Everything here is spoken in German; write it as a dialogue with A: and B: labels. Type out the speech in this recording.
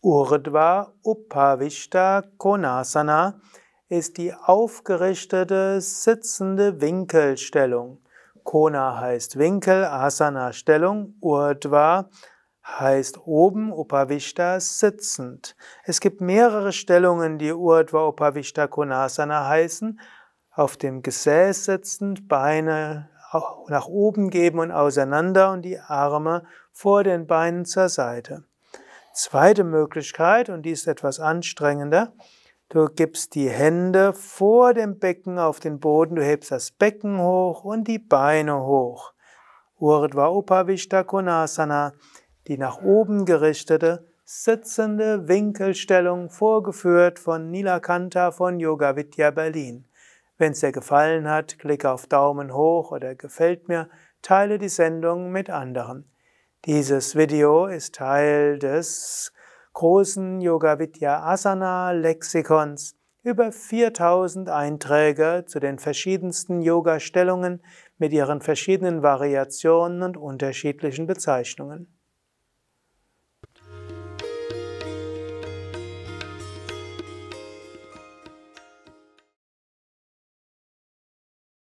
A: Urdhva Upavishta Konasana ist die aufgerichtete sitzende Winkelstellung. Kona heißt Winkel, Asana Stellung, Urdhva heißt oben, Upavishta sitzend. Es gibt mehrere Stellungen, die Urdhva Upavishta Konasana heißen. Auf dem Gesäß sitzend, Beine nach oben geben und auseinander und die Arme vor den Beinen zur Seite. Zweite Möglichkeit, und die ist etwas anstrengender, du gibst die Hände vor dem Becken auf den Boden, du hebst das Becken hoch und die Beine hoch. Urdhva Upavishta Konasana, die nach oben gerichtete, sitzende Winkelstellung, vorgeführt von Nilakanta von Yoga Vidya Berlin. Wenn es dir gefallen hat, klicke auf Daumen hoch oder gefällt mir, teile die Sendung mit anderen. Dieses Video ist Teil des großen Yoga Vidya Asana Lexikons. Über 4000 Einträge zu den verschiedensten Yoga-Stellungen mit ihren verschiedenen Variationen und unterschiedlichen Bezeichnungen.